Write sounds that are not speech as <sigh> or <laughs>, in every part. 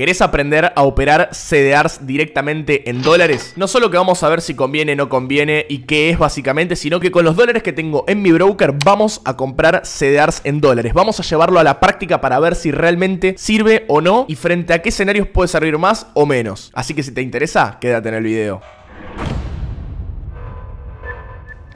¿Querés aprender a operar CDRs directamente en dólares? No solo que vamos a ver si conviene, o no conviene y qué es básicamente, sino que con los dólares que tengo en mi broker vamos a comprar CDRs en dólares. Vamos a llevarlo a la práctica para ver si realmente sirve o no y frente a qué escenarios puede servir más o menos. Así que si te interesa, quédate en el video.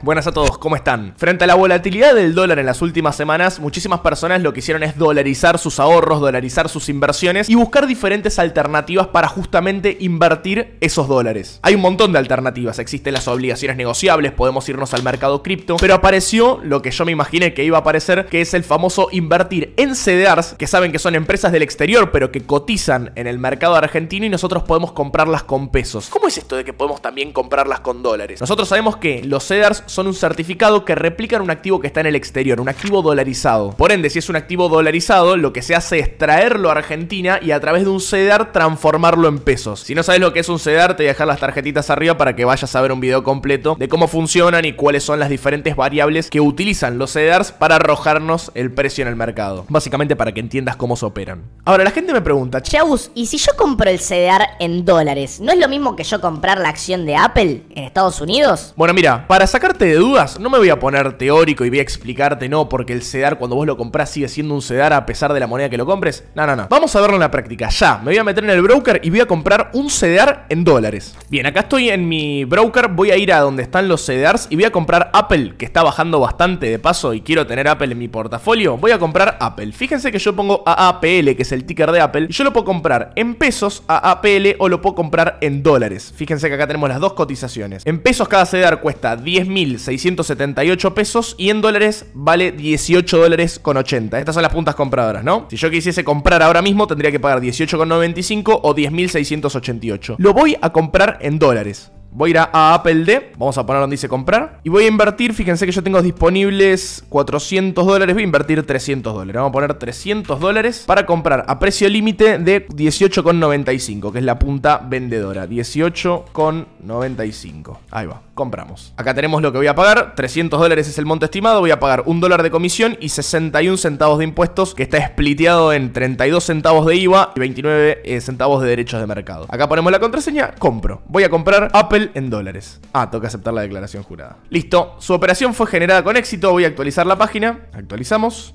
Buenas a todos, ¿cómo están? Frente a la volatilidad del dólar en las últimas semanas, muchísimas personas lo que hicieron es dolarizar sus ahorros, dolarizar sus inversiones y buscar diferentes alternativas para justamente invertir esos dólares. Hay un montón de alternativas, existen las obligaciones negociables, podemos irnos al mercado cripto, pero apareció lo que yo me imaginé que iba a aparecer, que es el famoso invertir en CDRs, que saben que son empresas del exterior, pero que cotizan en el mercado argentino y nosotros podemos comprarlas con pesos. ¿Cómo es esto de que podemos también comprarlas con dólares? Nosotros sabemos que los CDRs son un certificado que replican un activo que está en el exterior, un activo dolarizado. Por ende, si es un activo dolarizado, lo que se hace es traerlo a Argentina y a través de un CEDAR transformarlo en pesos. Si no sabes lo que es un CEDAR, te voy a dejar las tarjetitas arriba para que vayas a ver un video completo de cómo funcionan y cuáles son las diferentes variables que utilizan los CEDARs para arrojarnos el precio en el mercado. Básicamente para que entiendas cómo se operan. Ahora, la gente me pregunta, Chaus, ¿y si yo compro el CEDAR en dólares, no es lo mismo que yo comprar la acción de Apple en Estados Unidos? Bueno, mira, para sacar de dudas, no me voy a poner teórico y voy a explicarte no, porque el CEDAR cuando vos lo compras sigue siendo un CEDAR a pesar de la moneda que lo compres. No, no, no. Vamos a verlo en la práctica. Ya, me voy a meter en el broker y voy a comprar un CEDAR en dólares. Bien, acá estoy en mi broker, voy a ir a donde están los CEDARs y voy a comprar Apple, que está bajando bastante de paso y quiero tener Apple en mi portafolio. Voy a comprar Apple. Fíjense que yo pongo AAPL, que es el ticker de Apple, y yo lo puedo comprar en pesos a AAPL o lo puedo comprar en dólares. Fíjense que acá tenemos las dos cotizaciones. En pesos cada CEDAR cuesta 10.000 1678 pesos y en dólares vale 18 dólares con 80. Estas son las puntas compradoras, ¿no? Si yo quisiese comprar ahora mismo tendría que pagar 18,95 o 10.688. Lo voy a comprar en dólares. Voy a ir a, Apple D, vamos a poner donde dice comprar. Y voy a invertir, fíjense que yo tengo disponibles 400 dólares, voy a invertir 300 dólares. Vamos a poner 300 dólares para comprar a precio límite de 18,95, que es la punta vendedora. 18,95. Ahí va, compramos. Acá tenemos lo que voy a pagar, 300 dólares es el monto estimado, voy a pagar un dólar de comisión y 61 centavos de impuestos, que está spliteado en 32 centavos de IVA y 29 eh, centavos de derechos de mercado. Acá ponemos la contraseña, compro. Voy a comprar Apple en dólares. Ah, toca aceptar la declaración jurada. Listo, su operación fue generada con éxito. Voy a actualizar la página. Actualizamos.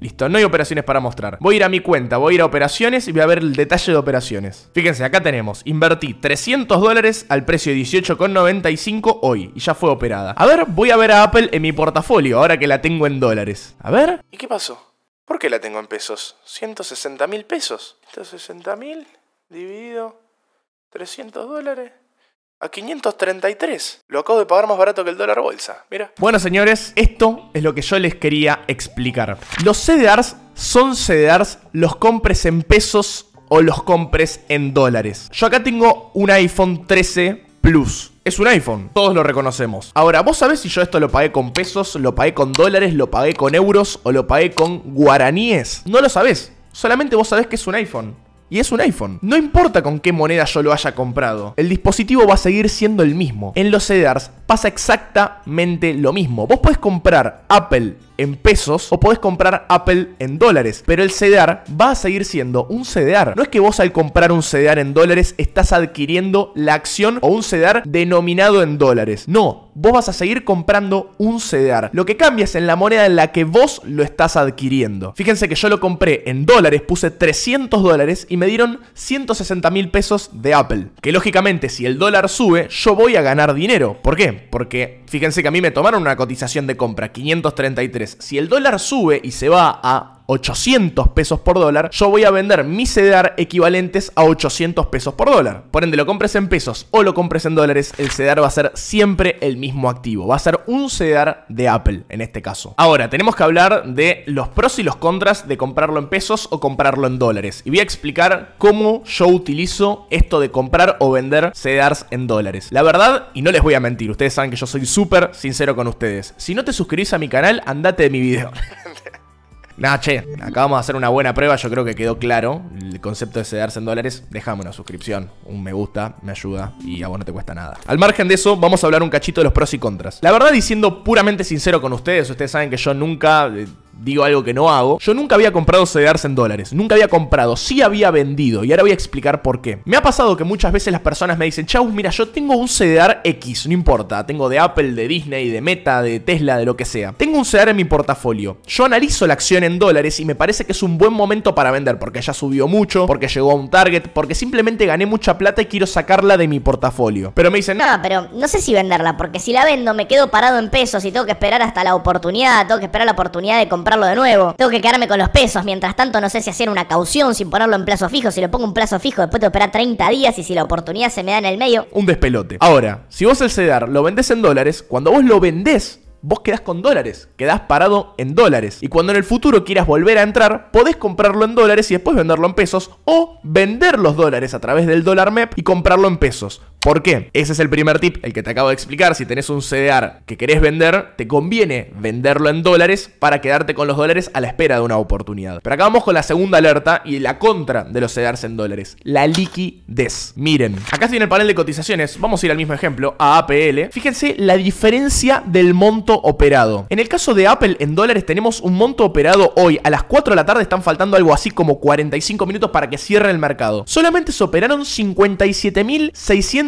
Listo, no hay operaciones para mostrar. Voy a ir a mi cuenta, voy a ir a operaciones y voy a ver el detalle de operaciones. Fíjense, acá tenemos, invertí 300 dólares al precio de 18,95 hoy y ya fue operada. A ver, voy a ver a Apple en mi portafolio ahora que la tengo en dólares. A ver. ¿Y qué pasó? ¿Por qué la tengo en pesos? 160 mil pesos. 160 mil dividido 300 dólares. A 533. Lo acabo de pagar más barato que el dólar bolsa. Mira. Bueno, señores, esto es lo que yo les quería explicar. Los CDRs son CDRs, los compres en pesos o los compres en dólares. Yo acá tengo un iPhone 13 Plus. Es un iPhone, todos lo reconocemos. Ahora, ¿vos sabés si yo esto lo pagué con pesos, lo pagué con dólares, lo pagué con euros o lo pagué con guaraníes? No lo sabés. Solamente vos sabés que es un iPhone y es un iPhone. No importa con qué moneda yo lo haya comprado, el dispositivo va a seguir siendo el mismo. En los CEDARS pasa exactamente lo mismo. Vos podés comprar Apple en pesos o podés comprar Apple en dólares. Pero el CDR va a seguir siendo un CDR. No es que vos al comprar un CDR en dólares estás adquiriendo la acción o un CDR denominado en dólares. No, vos vas a seguir comprando un CDR. Lo que cambia es en la moneda en la que vos lo estás adquiriendo. Fíjense que yo lo compré en dólares, puse 300 dólares y me dieron 160 mil pesos de Apple. Que lógicamente si el dólar sube, yo voy a ganar dinero. ¿Por qué? Porque fíjense que a mí me tomaron una cotización de compra, 533 si el dólar sube y se va a 800 pesos por dólar, yo voy a vender mi CDR equivalentes a 800 pesos por dólar. Por ende, lo compres en pesos o lo compres en dólares, el CDR va a ser siempre el mismo activo. Va a ser un CDR de Apple en este caso. Ahora, tenemos que hablar de los pros y los contras de comprarlo en pesos o comprarlo en dólares. Y voy a explicar cómo yo utilizo esto de comprar o vender cedars en dólares. La verdad, y no les voy a mentir, ustedes saben que yo soy súper sincero con ustedes. Si no te suscribís a mi canal, andate de mi video. <laughs> Nah, che, acabamos de hacer una buena prueba, yo creo que quedó claro el concepto de cederse en dólares. Déjame una suscripción, un me gusta, me ayuda y a vos no te cuesta nada. Al margen de eso, vamos a hablar un cachito de los pros y contras. La verdad, diciendo puramente sincero con ustedes, ustedes saben que yo nunca... Eh, digo algo que no hago, yo nunca había comprado CDRs en dólares, nunca había comprado, sí había vendido y ahora voy a explicar por qué. Me ha pasado que muchas veces las personas me dicen, Chau, mira, yo tengo un CDR X, no importa, tengo de Apple, de Disney, de Meta, de Tesla, de lo que sea. Tengo un CDR en mi portafolio, yo analizo la acción en dólares y me parece que es un buen momento para vender porque ya subió mucho, porque llegó a un target, porque simplemente gané mucha plata y quiero sacarla de mi portafolio. Pero me dicen, No, pero no sé si venderla, porque si la vendo me quedo parado en pesos y tengo que esperar hasta la oportunidad, tengo que esperar la oportunidad de comprar comprarlo de nuevo. Tengo que quedarme con los pesos. Mientras tanto, no sé si hacer una caución sin ponerlo en plazo fijo. Si lo pongo en plazo fijo, después te operar 30 días y si la oportunidad se me da en el medio. Un despelote. Ahora, si vos el CEDAR lo vendés en dólares, cuando vos lo vendés, vos quedás con dólares, quedás parado en dólares. Y cuando en el futuro quieras volver a entrar, podés comprarlo en dólares y después venderlo en pesos o vender los dólares a través del dólar MEP y comprarlo en pesos. ¿Por qué? Ese es el primer tip, el que te acabo de explicar. Si tenés un CDR que querés vender, te conviene venderlo en dólares para quedarte con los dólares a la espera de una oportunidad. Pero acabamos con la segunda alerta y la contra de los CDRs en dólares, la liquidez. Miren, acá en el panel de cotizaciones, vamos a ir al mismo ejemplo, a APL. Fíjense la diferencia del monto operado. En el caso de Apple en dólares tenemos un monto operado hoy, a las 4 de la tarde están faltando algo así como 45 minutos para que cierre el mercado. Solamente se operaron 57.600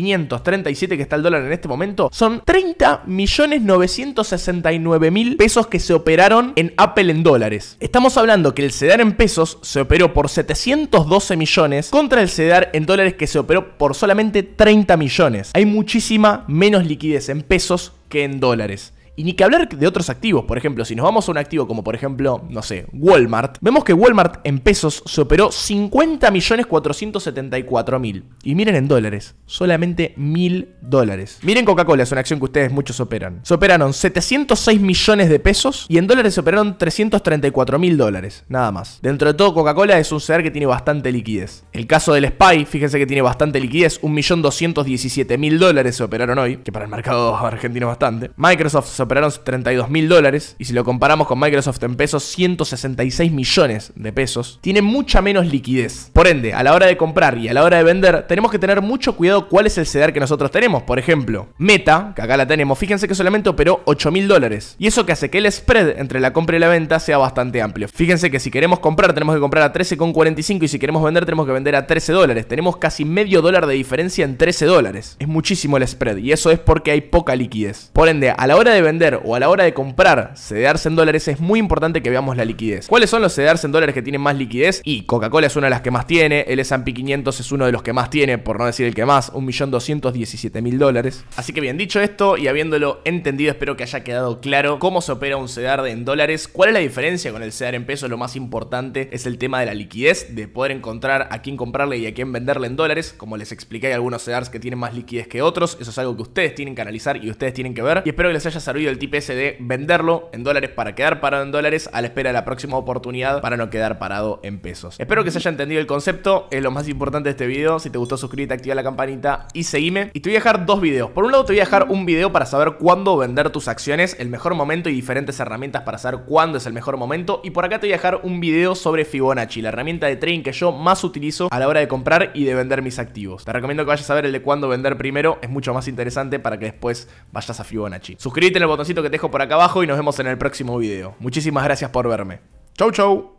537 que está el dólar en este momento, son 30 millones pesos que se operaron en Apple en dólares. Estamos hablando que el CEDAR en pesos se operó por 712 millones contra el CEDAR en dólares que se operó por solamente 30 millones. Hay muchísima menos liquidez en pesos que en dólares. Y ni que hablar de otros activos, por ejemplo, si nos vamos a un activo como por ejemplo, no sé, Walmart, vemos que Walmart en pesos superó 50.474.000. Y miren en dólares, solamente 1.000 dólares. Miren Coca-Cola, es una acción que ustedes muchos operan. Se operaron 706 millones de pesos y en dólares se operaron 334.000 dólares, nada más. Dentro de todo, Coca-Cola es un ser que tiene bastante liquidez. El caso del SPY, fíjense que tiene bastante liquidez, 1.217.000 dólares se operaron hoy, que para el mercado argentino bastante. Microsoft se operaron 32 mil dólares y si lo comparamos con Microsoft en pesos, 166 millones de pesos, tiene mucha menos liquidez. Por ende, a la hora de comprar y a la hora de vender, tenemos que tener mucho cuidado cuál es el cedar que nosotros tenemos. Por ejemplo, Meta, que acá la tenemos, fíjense que solamente operó 8 mil dólares. Y eso que hace que el spread entre la compra y la venta sea bastante amplio. Fíjense que si queremos comprar, tenemos que comprar a 13,45 y si queremos vender, tenemos que vender a 13 dólares. Tenemos casi medio dólar de diferencia en 13 dólares. Es muchísimo el spread y eso es porque hay poca liquidez. Por ende, a la hora de vender, o a la hora de comprar CDRs en dólares, es muy importante que veamos la liquidez. ¿Cuáles son los CDRs en dólares que tienen más liquidez? Y Coca-Cola es una de las que más tiene, el S&P 500 es uno de los que más tiene, por no decir el que más, 1.217.000 dólares. Así que bien, dicho esto y habiéndolo entendido, espero que haya quedado claro cómo se opera un CDR en dólares, cuál es la diferencia con el cedar en peso? lo más importante es el tema de la liquidez, de poder encontrar a quién comprarle y a quién venderle en dólares, como les expliqué, hay algunos CDRs que tienen más liquidez que otros, eso es algo que ustedes tienen que analizar y ustedes tienen que ver, y espero que les haya servido el tip ese de venderlo en dólares para quedar parado en dólares a la espera de la próxima oportunidad para no quedar parado en pesos. Espero que se haya entendido el concepto, es lo más importante de este video. Si te gustó, suscríbete, activa la campanita y seguime. Y te voy a dejar dos videos. Por un lado te voy a dejar un video para saber cuándo vender tus acciones, el mejor momento y diferentes herramientas para saber cuándo es el mejor momento. Y por acá te voy a dejar un video sobre Fibonacci, la herramienta de trading que yo más utilizo a la hora de comprar y de vender mis activos. Te recomiendo que vayas a ver el de cuándo vender primero, es mucho más interesante para que después vayas a Fibonacci. Suscríbete en botoncito que te dejo por acá abajo y nos vemos en el próximo video. Muchísimas gracias por verme. Chau, chau.